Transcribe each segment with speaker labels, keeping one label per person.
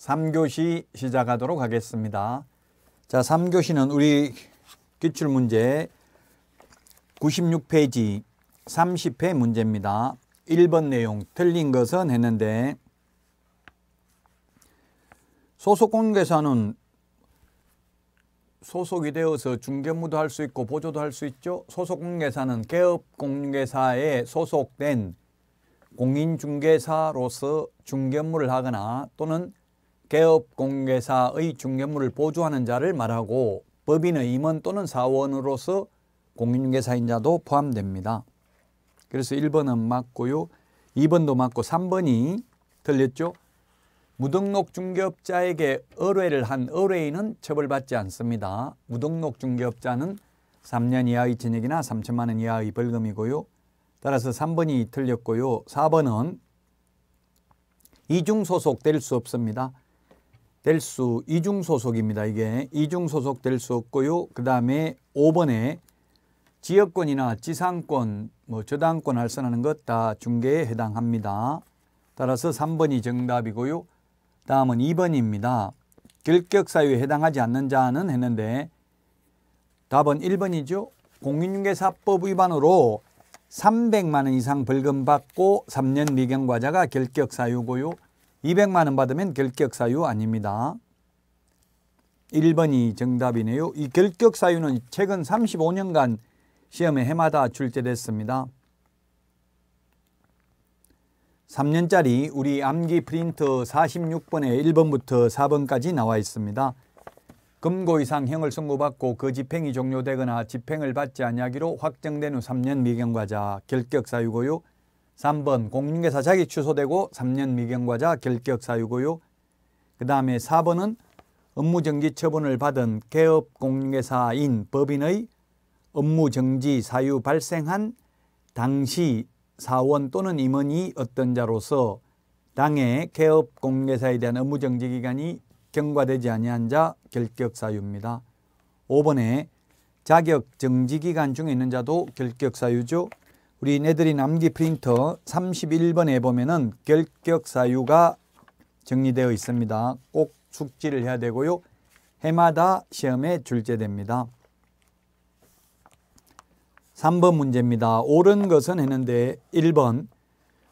Speaker 1: 3교시 시작하도록 하겠습니다. 자, 3교시는 우리 기출문제 96페이지 30회 문제입니다. 1번 내용 틀린 것은 했는데 소속공개사는 소속이 되어서 중개무도 할 수 있고 보조도 할 수 있죠. 소속공개사는 개업공개사에 소속된 공인중개사로서 중개무를 하거나 또는 개업공개사의 중개물을 보조하는 자를 말하고 법인의 임원 또는 사원으로서 공인중개사인 자도 포함됩니다. 그래서 1번은 맞고요. 2번도 맞고 3번이 틀렸죠. 무등록 중개업자에게 의뢰를 한 의뢰인은 처벌받지 않습니다. 무등록 중개업자는 3년 이하의 징역이나 3천만 원 이하의 벌금이고요. 따라서 3번이 틀렸고요. 4번은 이중소속 될수 없습니다. 될수 이중 소속입니다. 이게 이중 소속 될 수 없고요. 그다음에 5번에 지역권이나 지상권, 뭐 저당권 할선하는 것 다 중개에 해당합니다. 따라서 3번이 정답이고요. 다음은 2번입니다. 결격사유에 해당하지 않는 자는 했는데 답은 1번이죠. 공인중개사법 위반으로 300만 원 이상 벌금 받고 3년 미경과자가 결격사유고요. 200만 원 받으면 결격 사유 아닙니다. 1번이 정답이네요. 이 결격 사유는 최근 35년간 시험에 해마다 출제됐습니다. 3년짜리 우리 암기 프린터 46번에 1번부터 4번까지 나와 있습니다. 금고 이상 형을 선고받고 그 집행이 종료되거나 집행을 받지 아니하기로 확정된 후 3년 미경과자 결격 사유고요. 3번 공인중개사 자격 취소되고 3년 미경과자 결격 사유고요. 그 다음에 4번은 업무정지 처분을 받은 개업 공인중개사인 법인의 업무정지 사유 발생한 당시 사원 또는 임원이 어떤 자로서 당해 개업 공인중개사에 대한 업무정지 기간이 경과되지 아니한 자 결격 사유입니다. 5번에 자격 정지 기간 중에 있는 자도 결격 사유죠. 우리 네들이 남기 프린터 31번에 보면은 결격 사유가 정리되어 있습니다. 꼭 숙지를 해야 되고요. 해마다 시험에 출제됩니다. 3번 문제입니다. 옳은 것은 했는데 1번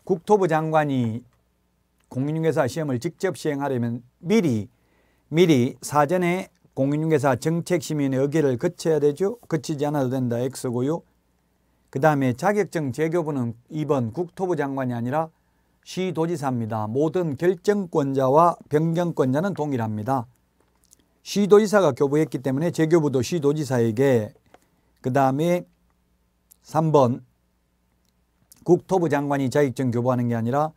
Speaker 1: 국토부 장관이 공인중개사 시험을 직접 시행하려면 미리 미리 사전에 공인중개사 정책심의원회 의결을 거쳐야 되죠. 거치지 않아도 된다 X고요. 그 다음에 자격증 재교부는 2번 국토부 장관이 아니라 시도지사입니다. 모든 결정권자와 변경권자는 동일합니다. 시도지사가 교부했기 때문에 재교부도 시도지사에게 그 다음에 3번 국토부 장관이 자격증 교부하는 게 아니라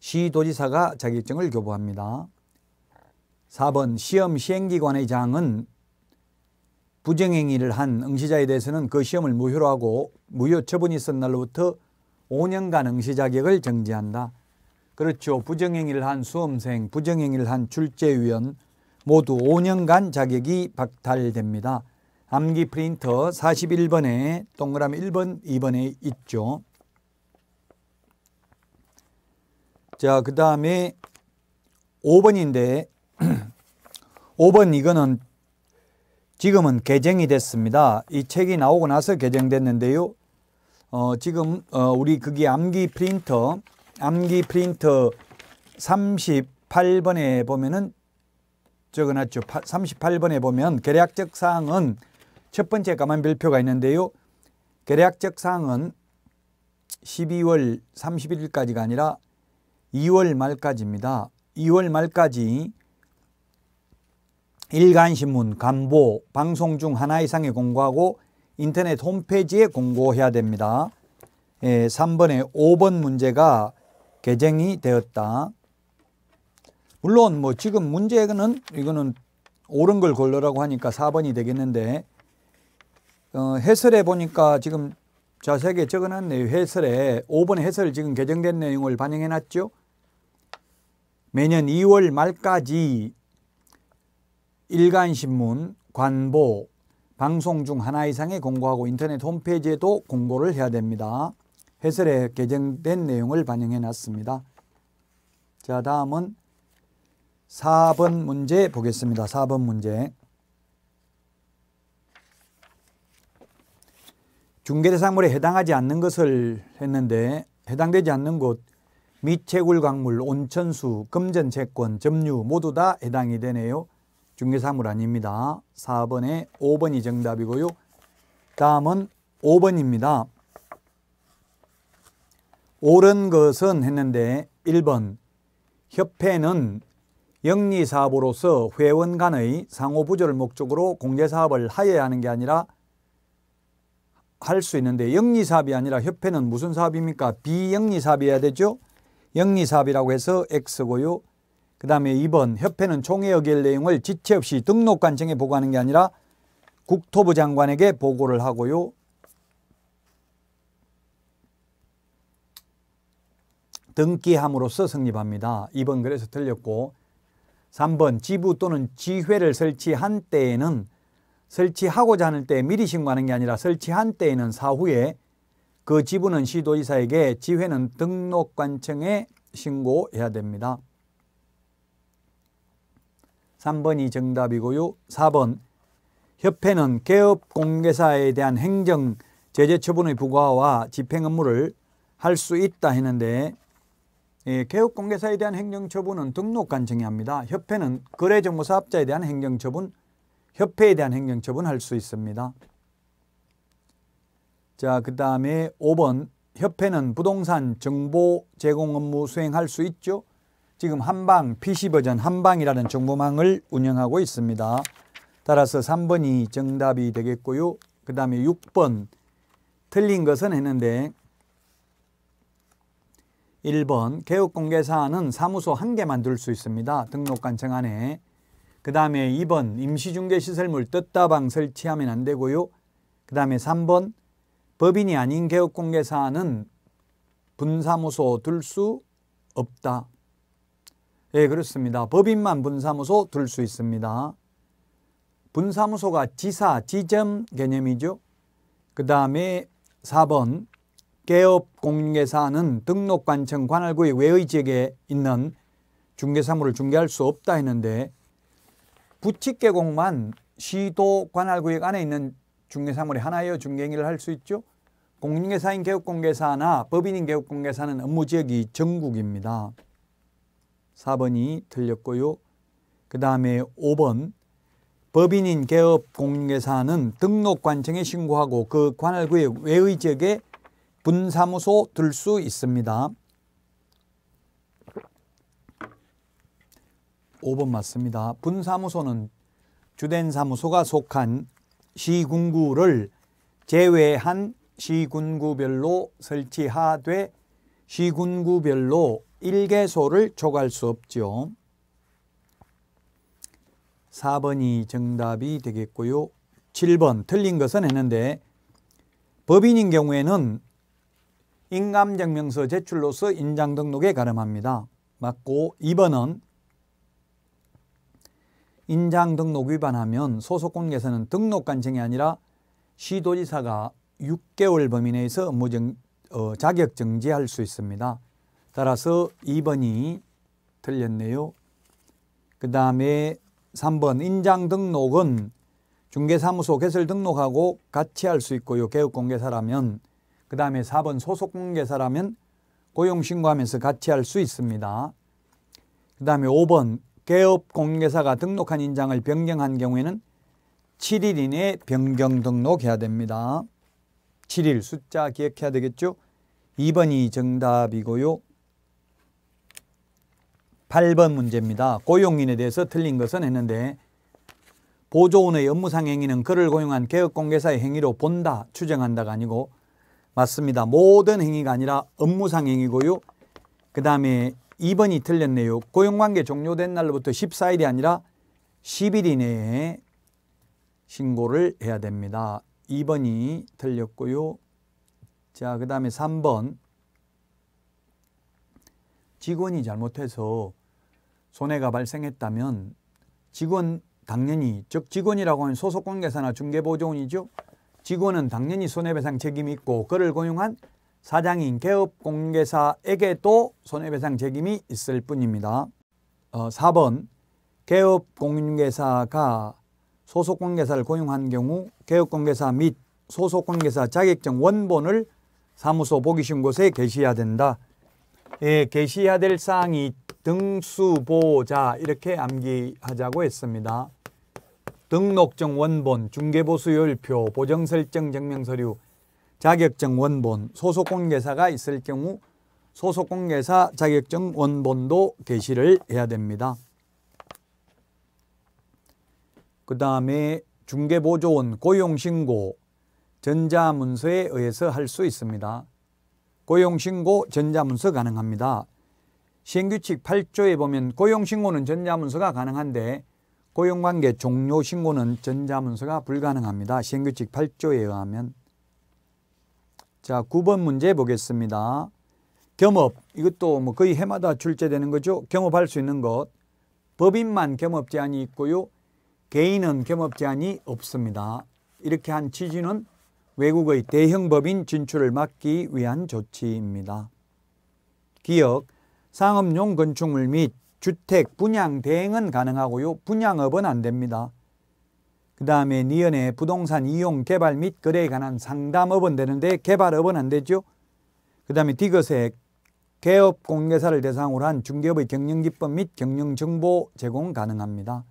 Speaker 1: 시도지사가 자격증을 교부합니다. 4번 시험 시행기관의 장은 부정행위를 한 응시자에 대해서는 그 시험을 무효로 하고 무효 처분이 있은 날로부터 5년간 응시 자격을 정지한다. 그렇죠. 부정행위를 한 수험생, 부정행위를 한 출제위원 모두 5년간 자격이 박탈됩니다. 암기 프린터 41번에 동그라미 1번, 2번에 있죠. 자, 그 다음에 5번인데 5번 이거는 지금은 개정이 됐습니다. 이 책이 나오고 나서 개정됐는데요. 어, 지금 어, 우리 그게 암기 프린터 암기 프린터 38번에 보면은 적어놨죠. 38번에 보면 계략적 사항은 첫 번째 가만 별표가 있는데요. 계략적 사항은 12월 31일까지가 아니라 2월 말까지입니다. 2월 말까지 일간신문, 간보, 방송 중 하나 이상에 공고하고 인터넷 홈페이지에 공고해야 됩니다. 예, 3번에 5번 문제가 개정이 되었다. 물론 뭐 지금 문제는 이거는 옳은 걸 골라라고 하니까 4번이 되겠는데 어, 해설해 보니까 지금 자세하게 적어놨네요. 해설에 5번 해설 지금 개정된 내용을 반영해 놨죠. 매년 2월 말까지 일간신문, 관보, 방송 중 하나 이상에 공고하고 인터넷 홈페이지에도 공고를 해야 됩니다. 해설에 개정된 내용을 반영해 놨습니다. 자, 다음은 4번 문제 보겠습니다. 4번 문제. 중개대상물에 해당하지 않는 것을 했는데 해당되지 않는 곳 미채굴 광물, 온천수, 금전채권, 점유 모두 다 해당이 되네요. 중개사물 아닙니다. 4번에 5번이 정답이고요. 다음은 5번입니다. 옳은 것은 했는데 1번 협회는 영리사업으로서 회원 간의 상호부조를 목적으로 공제사업을 하여야 하는 게 아니라 할 수 있는데 영리사업이 아니라 협회는 무슨 사업입니까? 비영리사업이어야 되죠. 영리사업이라고 해서 X고요. 그 다음에 2번 협회는 총회 의결 내용을 지체 없이 등록 관청에 보고하는 게 아니라 국토부 장관에게 보고를 하고요. 등기함으로써 성립합니다. 2번 그래서 틀렸고 3번 지부 또는 지회를 설치한 때에는 설치하고자 하는 때 미리 신고하는 게 아니라 설치한 때에는 사후에 그 지부는 시도지사에게 지회는 등록관청에 신고해야 됩니다. 3번이 정답이고요. 4번 협회는 개업 공개사에 대한 행정 제재 처분의 부과와 집행 업무를 할 수 있다 했는데 예, 개업 공개사에 대한 행정 처분은 등록관 정의합니다. 협회는 거래정보 사업자에 대한 행정 처분, 협회에 대한 행정 처분 할 수 있습니다. 자, 그 다음에 5번 협회는 부동산 정보 제공 업무 수행할 수 있죠. 지금 한방 PC 버전 한방이라는 정보망을 운영하고 있습니다. 따라서 3번이 정답이 되겠고요. 그 다음에 6번 틀린 것은 했는데 1번 개업공개사안은 사무소 한개 만들 수 있습니다. 등록관청 안에. 그 다음에 2번 임시중개시설물 떴다방 설치하면 안 되고요. 그 다음에 3번 법인이 아닌 개업공개사안은 분사무소 둘 수 없다. 예, 그렇습니다. 법인만 분사무소 둘 수 있습니다. 분사무소가 지사, 지점 개념이죠. 그 다음에 4번 개업 공인계사는 등록관청 관할구의 외의 지역에 있는 중개사무를 중개할 수 없다 했는데 부칙계공만 시도 관할구역 안에 있는 중개사물이 하나여 중개행위를 할 수 있죠. 공인계사인 개업공개사나 법인인 개업공개사는 업무지역이 전국입니다. 4번이 틀렸고요. 그 다음에 5번 법인인 개업 공인회사는 등록관청에 신고하고 그 관할구역 외의 지역에 분사무소 둘 수 있습니다. 5번 맞습니다. 분사무소는 주된 사무소가 속한 시군구를 제외한 시군구별로 설치하되 시군구별로 일개소를 조할수 없지요. 4번이 정답이 되겠고요. 7번 틀린 것은 했는데 법인인 경우에는 인감증명서 제출로서 인장 등록에 가름합니다. 맞고 2번은 인장 등록 위반하면 소속권 개서는 등록 관청이 아니라 시도지사가 6개월 범위 내에서 업무 정, 어, 자격 정지할 수 있습니다. 따라서 2번이 틀렸네요. 그 다음에 3번 인장 등록은 중개사무소 개설 등록하고 같이 할 수 있고요. 개업공개사라면 그 다음에 4번 소속공개사라면 고용신고하면서 같이 할 수 있습니다. 그 다음에 5번 개업공개사가 등록한 인장을 변경한 경우에는 7일 이내에 변경 등록해야 됩니다. 7일 숫자 기억해야 되겠죠? 2번이 정답이고요. 8번 문제입니다. 고용인에 대해서 틀린 것은 했는데 보조원의 업무상 행위는 그를 고용한 개업공개사의 행위로 본다, 추정한다가 아니고 맞습니다. 모든 행위가 아니라 업무상 행위고요. 그 다음에 2번이 틀렸네요. 고용관계 종료된 날로부터 14일이 아니라 10일 이내에 신고를 해야 됩니다. 2번이 틀렸고요. 자, 그 다음에 3번. 직원이 잘못해서 손해가 발생했다면 직원 당연히 즉 직원이라고 하는 소속 관계사나 중개보조원이죠. 직원은 당연히 손해배상 책임이 있고 그를 고용한 사장인 개업 공개사에게도 손해배상 책임이 있을 뿐입니다. 어, 4번 개업 공개사가 소속 관계사를 고용한 경우 개업 공개사 및 소속 관계사 자격증 원본을 사무소 보기 쉬운 곳에 게시해야 된다. 예, 게시해야 될 사항이 등수보자 이렇게 암기하자고 했습니다. 등록증 원본, 중개보수율표, 보정설정 증명서류, 자격증 원본, 소속공개사가 있을 경우 소속공개사 자격증 원본도 게시를 해야 됩니다. 그 다음에 중개보조원 고용신고 전자문서에 의해서 할 수 있습니다. 고용신고 전자문서 가능합니다. 시행규칙 8조에 보면 고용신고는 전자문서가 가능한데 고용관계 종료 신고는 전자문서가 불가능합니다. 시행규칙 8조에 의하면 자 9번 문제 보겠습니다. 겸업 이것도 뭐 거의 해마다 출제되는 거죠. 겸업할 수 있는 것 법인만 겸업 제한이 있고요. 개인은 겸업 제한이 없습니다. 이렇게 한 취지는 외국의 대형 법인 진출을 막기 위한 조치입니다. 기억 상업용 건축물 및 주택 분양 대행은 가능하고요. 분양업은 안 됩니다. 그 다음에 니은의 부동산 이용 개발 및 거래에 관한 상담업은 되는데 개발업은 안 되죠. 그 다음에 디귿의 개업 공개사를 대상으로 한 중개업의 경영기법 및 경영정보 제공 가능합니다.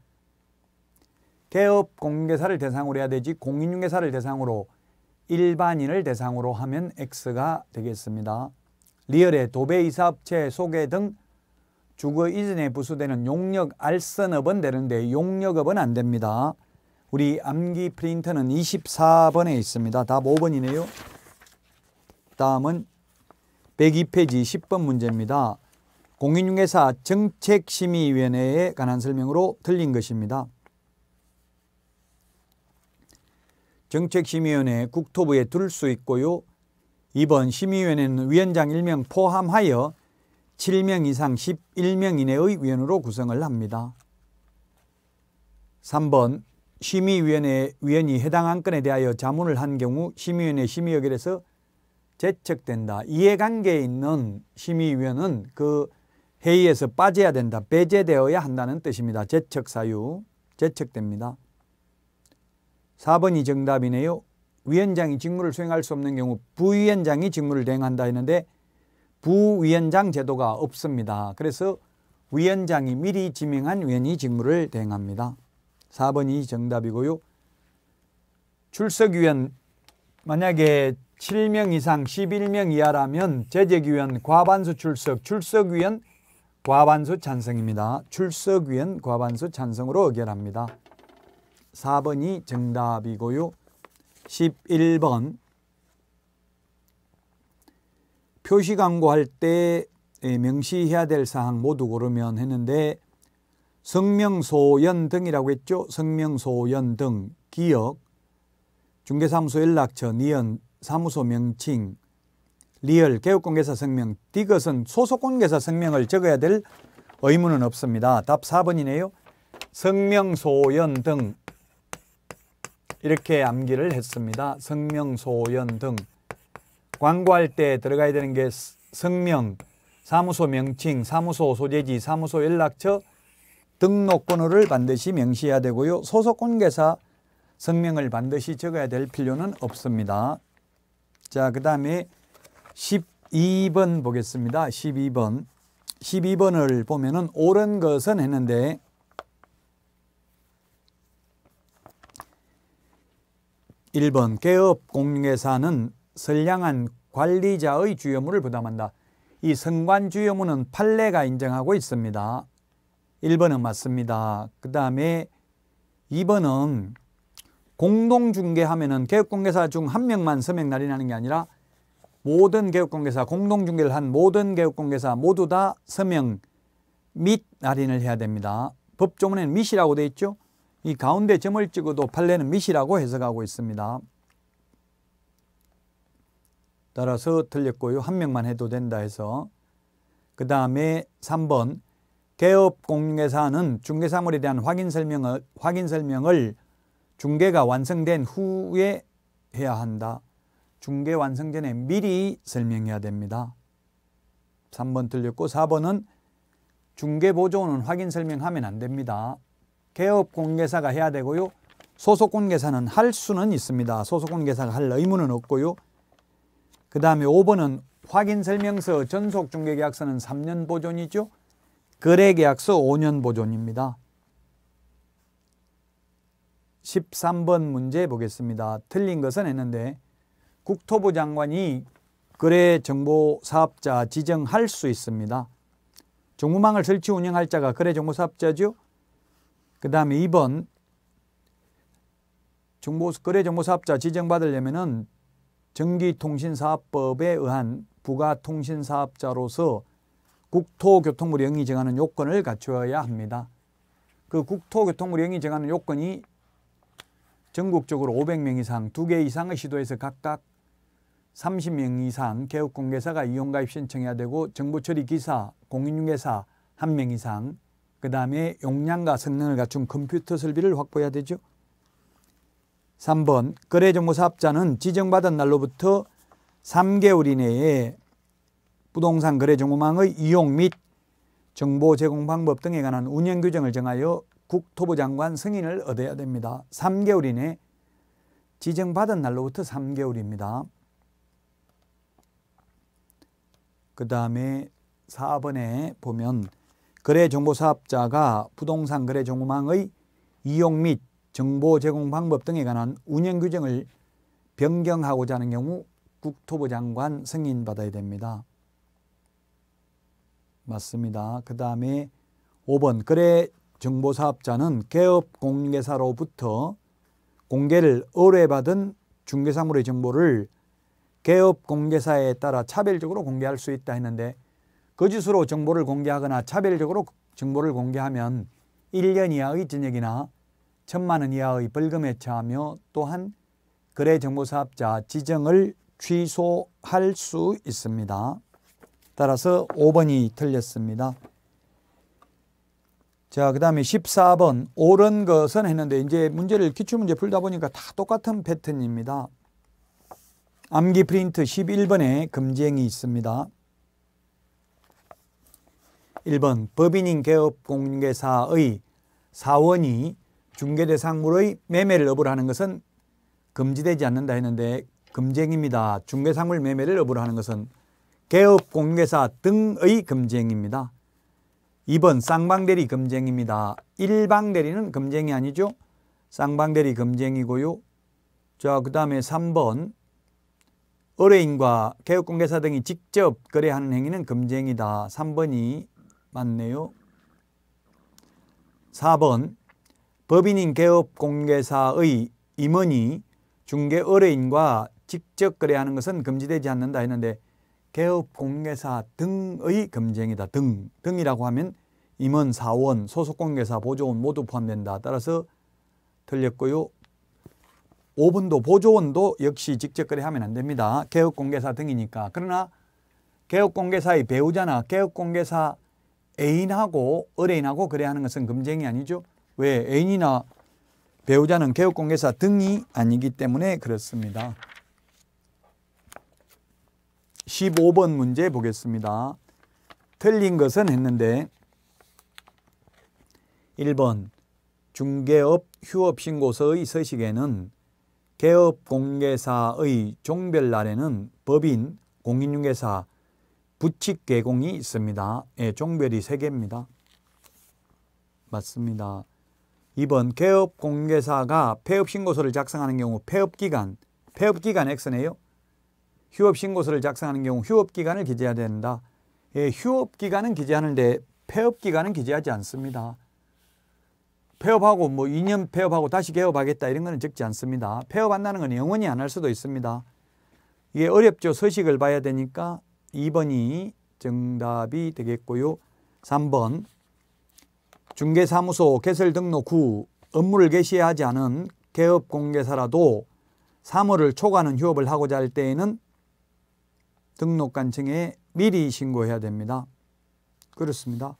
Speaker 1: 개업 공개사를 대상으로 해야 되지 공인중개사를 대상으로 일반인을 대상으로 하면 X가 되겠습니다. 리얼의 도배 이사업체 소개 등 주거 이전에 부수되는 용역 알선업은 되는데 용역업은 안 됩니다. 우리 암기 프린터는 24번에 있습니다. 답 5번이네요. 다음은 102페이지 10번 문제입니다. 공인중개사 정책심의위원회에 관한 설명으로 틀린 것입니다. 정책심의위원회 국토부에 둘 수 있고요. 이번 심의위원회는 위원장 1명 포함하여 7명 이상 11명 이내의 위원으로 구성을 합니다. 3번 심의위원회 의 위원이 해당 안건에 대하여 자문을 한 경우 심의위원회 심의 의결에서 제척된다. 이해관계에 있는 심의위원은 그 회의에서 빠져야 된다. 배제되어야 한다는 뜻입니다. 제척 사유, 제척됩니다. 4번이 정답이네요. 위원장이 직무를 수행할 수 없는 경우 부위원장이 직무를 대행한다 했는데 부위원장 제도가 없습니다. 그래서 위원장이 미리 지명한 위원이 직무를 대행합니다. 4번이 정답이고요. 출석위원 만약에 7명 이상 11명 이하라면 재직위원 과반수 출석, 출석위원 과반수 찬성입니다. 출석위원 과반수 찬성으로 의결합니다. 4번이 정답이고요. 11번 표시 광고할 때 예, 명시해야 될 사항 모두 고르면 했는데 성명소연 등이라고 했죠. 성명소연 등 기억, 중개사무소 연락처, 니은, 사무소 명칭, 리얼, 개업공개사 성명, 디귿은 소속공개사 성명을 적어야 될 의무는 없습니다. 답 4번이네요. 성명소연 등 이렇게 암기를 했습니다. 성명, 소연 등. 광고할 때 들어가야 되는 게 성명, 사무소 명칭, 사무소 소재지, 사무소 연락처, 등록번호를 반드시 명시해야 되고요. 소속 공개사 성명을 반드시 적어야 될 필요는 없습니다. 자, 그 다음에 12번 보겠습니다. 12번. 12번을 보면은 옳은 것은 했는데 1번 개업 공유회사는 선량한 관리자의 주요물을 부담한다. 이 성관 주요물은 판례가 인정하고 있습니다. 1번은 맞습니다. 그 다음에 2번은 공동중개하면은 개업공개사 중 한 명만 서명 날인하는 게 아니라 모든 개업공개사, 공동중개를 한 모든 개업공개사 모두 다 서명 및 날인을 해야 됩니다. 법조문에는 밑이라고 되어 있죠. 이 가운데 점을 찍어도 판례는 미시라고 해석하고 있습니다. 따라서 틀렸고요. 한 명만 해도 된다 해서 그 다음에 3번 개업 공인사는 중개사물에 대한 확인 설명을, 확인 설명을 중개가 완성된 후에 해야 한다. 중개 완성 전에 미리 설명해야 됩니다. 3번 틀렸고 4번은 중개보조원은 확인 설명하면 안 됩니다. 개업 공개사가 해야 되고요. 소속 공개사는 할 수는 있습니다. 소속 공개사가 할 의무는 없고요. 그 다음에 5번은 확인 설명서 전속 중개계약서는 3년 보존이죠. 거래계약서 5년 보존입니다. 13번 문제 보겠습니다. 틀린 것은 했는데 국토부 장관이 거래정보사업자 지정할 수 있습니다. 정보망을 설치 운영할 자가 거래정보사업자죠. 그 다음에 2번 정보, 거래정보사업자 지정받으려면 전기통신사업법에 의한 부가통신사업자로서 국토교통부 령이 정하는 요건을 갖추어야 합니다. 그 국토교통부 령이 정하는 요건이 전국적으로 500명 이상, 2개 이상의 시도에서 각각 30명 이상 개업공개사가 이용가입 신청해야 되고 정보처리기사, 공인중개사 1명 이상, 그 다음에 용량과 성능을 갖춘 컴퓨터 설비를 확보해야 되죠. 3번 거래정보 사업자는 지정받은 날로부터 3개월 이내에 부동산 거래정보망의 이용 및 정보 제공 방법 등에 관한 운영 규정을 정하여 국토부 장관 승인을 얻어야 됩니다. 3개월 이내 지정받은 날로부터 3개월입니다. 그 다음에 4번에 보면 거래 정보 사업자가 부동산 거래 정보망의 이용 및 정보 제공 방법 등에 관한 운영 규정을 변경하고자 하는 경우 국토부 장관 승인 받아야 됩니다. 맞습니다. 그 다음에 5번 거래 정보 사업자는 개업 공개사로부터 공개를 의뢰받은 중개사물의 정보를 개업 공개사에 따라 차별적으로 공개할 수 있다 했는데 거짓으로 정보를 공개하거나 차별적으로 정보를 공개하면 1년 이하의 징역이나 1 천만 원 이하의 벌금에 처하며 또한 거래정보사업자 지정을 취소할 수 있습니다. 따라서 5번이 틀렸습니다. 자, 그 다음에 14번 옳은 것은 했는데 이제 문제를 기출문제 풀다 보니까 다 똑같은 패턴입니다. 암기 프린트 11번에 금지행이 있습니다. 1번 법인인 개업 공개사의 사원이 중개대상물의 매매를 업으로 하는 것은 금지되지 않는다 했는데 금쟁입니다. 중개상물 매매를 업으로 하는 것은 개업 공개사 등의 금쟁입니다. 2번 쌍방대리 금쟁입니다. 일방대리는 금쟁이 아니죠. 쌍방대리 금쟁이고요. 자, 그 다음에 3번 의뢰인과 개업공개사 등이 직접 거래하는 행위는 금쟁이다. 3번이 맞네요. 4번 법인인 개업공개사의 임원이 중개 의뢰인과 직접 거래하는 것은 금지되지 않는다 했는데 개업공개사 등의 검증이다. 등, 등이라고 하면 임원, 사원, 소속공개사, 보조원 모두 포함된다. 따라서 틀렸고요. 5번도 보조원도 역시 직접 거래하면 안 됩니다. 개업공개사 등이니까. 그러나 개업공개사의 배우자나 개업공개사 애인하고 어뢰인하고그래야하는 것은 금쟁이 아니죠. 왜? 애인이나 배우자는 개업공개사 등이 아니기 때문에 그렇습니다. 15번 문제 보겠습니다. 틀린 것은 했는데 1번 중개업 휴업신고서의 서식에는 개업공개사의 종별날에는 법인, 공인중개사, 부칙괴공이 있습니다. 예, 종별이 3개입니다. 맞습니다. 2번 개업공개사가 폐업신고서를 작성하는 경우 폐업기간, 폐업기간 X네요. 휴업신고서를 작성하는 경우 휴업기간을 기재해야 된다. 예, 휴업기간은 기재하는데 폐업기간은 기재하지 않습니다. 폐업하고 뭐 2년 폐업하고 다시 개업하겠다 이런 거는 적지 않습니다. 폐업한다는 건 영원히 안 할 수도 있습니다. 이게 어렵죠. 서식을 봐야 되니까 2번이 정답이 되겠고요. 3번 중개사무소 개설 등록 후 업무를 개시하지 않은 개업 공개사라도 사무을 초과하는 휴업을 하고자 할 때에는 등록관청에 미리 신고해야 됩니다. 그렇습니다.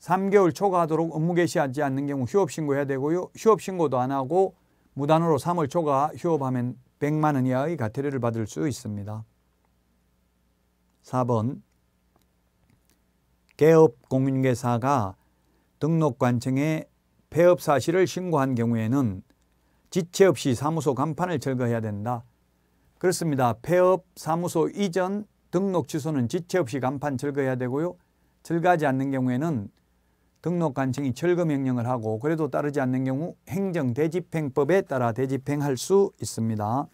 Speaker 1: 3개월 초과하도록 업무 개시하지 않는 경우 휴업 신고해야 되고요. 휴업 신고도 안 하고 무단으로 3월 초과 휴업하면 100만 원 이하의 과태료를 받을 수 있습니다. 4번 개업 공인회사가 등록관청에 폐업 사실을 신고한 경우에는 지체 없이 사무소 간판을 철거해야 된다. 그렇습니다. 폐업 사무소 이전 등록 취소는 지체 없이 간판 철거해야 되고요. 철거하지 않는 경우에는 등록관청이 철거 명령을 하고 그래도 따르지 않는 경우 행정대집행법에 따라 대집행할 수 있습니다.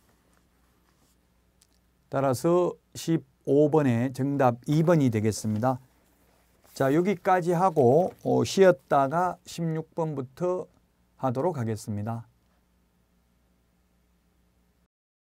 Speaker 1: 따라서 10 5번의 정답 2번이 되겠습니다. 자 여기까지 하고 어, 쉬었다가 16번부터 하도록 하겠습니다.